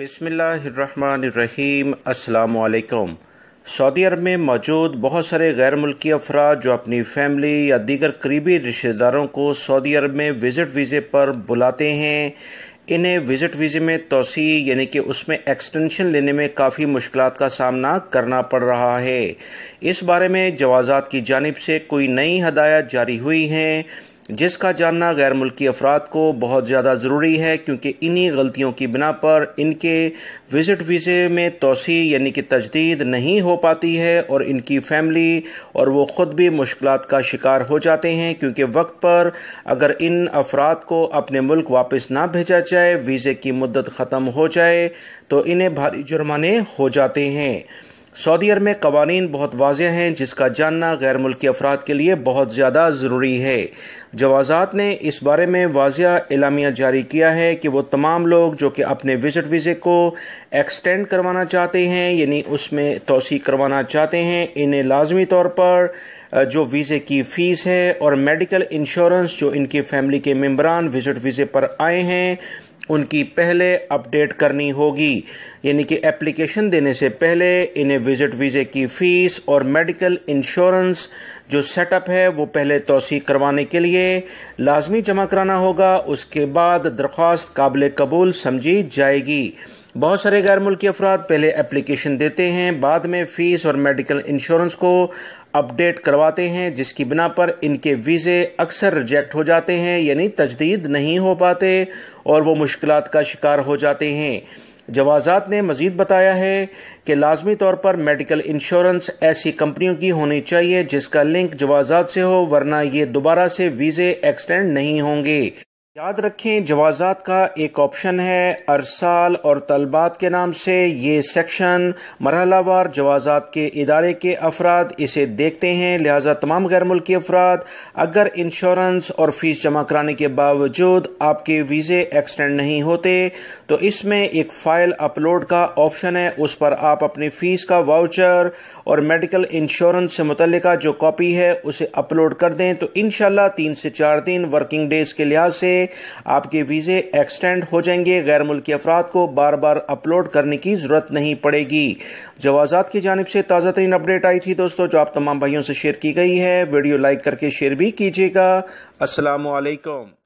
بسم اللہ الرحمن الرحیم السلام علیکم سعودی عرب میں موجود بہت سارے غیر ملکی افراد جو اپنی فیملی یا دیگر قریبی رشتہ داروں کو سعودی عرب میں وزٹ ویزے پر بلاتے ہیں انہیں وزٹ ویزے میں توسیع یعنی کہ اس میں ایکسٹینشن لینے میں کافی مشکلات کا سامنا کرنا پڑ رہا ہے اس بارے میں جوازات کی جانب سے کوئی نئی ہدایات جاری ہوئی ہیں جس کا جاننا غیر ملکی افراد کو بہت زیادہ ضروری ہے کیونکہ انہی غلطیوں کی بنا پر ان کے وزٹ ویزے میں توسیع یعنی کہ تجدید نہیں ہو پاتی ہے اور ان کی فیملی اور وہ خود بھی مشکلات کا شکار ہو جاتے ہیں کیونکہ وقت پر اگر ان افراد کو اپنے ملک واپس نہ بھیجا جائے ویزے کی مدت ختم ہو جائے تو انہیں بھاری جرمانے ہو جاتے ہیں سعودی عرب میں قوانین بہت واضح ہیں جس کا جاننا غیر ملکی افراد کے لیے بہت زیادہ ضروری ہے جوازات نے اس بارے میں واضح اعلامیہ جاری کیا ہے کہ وہ تمام لوگ جو کہ اپنے وزٹ ویزے کو ایکسٹینڈ کروانا چاہتے ہیں یعنی اس میں توسیع کروانا چاہتے ہیں انہیں لازمی طور پر جو ویزے کی فیس ہے اور میڈیکل انشورنس جو ان کی فیملی کے ممبران وزٹ ویزے پر آئے ہیں ان کی پہلے اپ ڈیٹ کرنی ہوگی یعنی کہ اپلیکیشن دینے سے پہلے انہیں وزٹ ویزے کی فیس اور میڈیکل انشورنس جو سیٹ اپ ہے وہ پہلے توسیع کروانے کے لیے لازمی جمع کرانا ہوگا اس کے بعد درخواست قابل قبول سمجھی جائے گی بہت سارے غیر ملکی افراد پہلے اپلیکیشن دیتے ہیں بعد میں فیس اور میڈیکل انشورنس کو اپ ڈیٹ کرواتے ہیں جس کی بنا پر ان کے ویزے اکثر ریجیکٹ ہو جاتے ہیں یعنی تجدید نہیں ہو پاتے اور وہ مشکلات کا شکار ہو جاتے ہیں جوازات نے مزید بتایا ہے کہ لازمی طور پر میڈیکل انشورنس ایسی کمپنیوں کی ہونی چاہیے جس کا لنک جوازات سے ہو ورنہ یہ دوبارہ سے ویزے ایکسٹینڈ نہیں ہوں گے یاد رکھیں جوازات کا ایک آپشن ہے ارسال اور طلبات کے نام سے یہ سیکشن مرحلہ وار جوازات کے ادارے کے افراد اسے دیکھتے ہیں لہذا تمام غیر ملکی افراد اگر انشورنس اور فیس جمع کرانے کے باوجود آپ کے ویزے ایکسٹینڈ نہیں ہوتے تو اس میں ایک فائل اپلوڈ کا آپشن ہے اس پر آپ اپنی فیس کا واؤچر اور میڈیکل انشورنس سے متعلقہ جو کاپی ہے اسے اپلوڈ کر دیں تو انشاءاللہ تین سے چار دن ورکنگ ڈیز کے لحاظ سے آپ کے ویزے ایکسٹینڈ ہو جائیں گے غیر ملکی افراد کو بار بار اپلوڈ کرنے کی ضرورت نہیں پڑے گی جوازات کی جانب سے تازہ ترین اپڈیٹ آئی تھی دوستو جو آپ تمام بھائیوں سے شیئر کی گئی ہے ویڈیو لائک کر کے شیئر بھی کیجیے گا السلام علیکم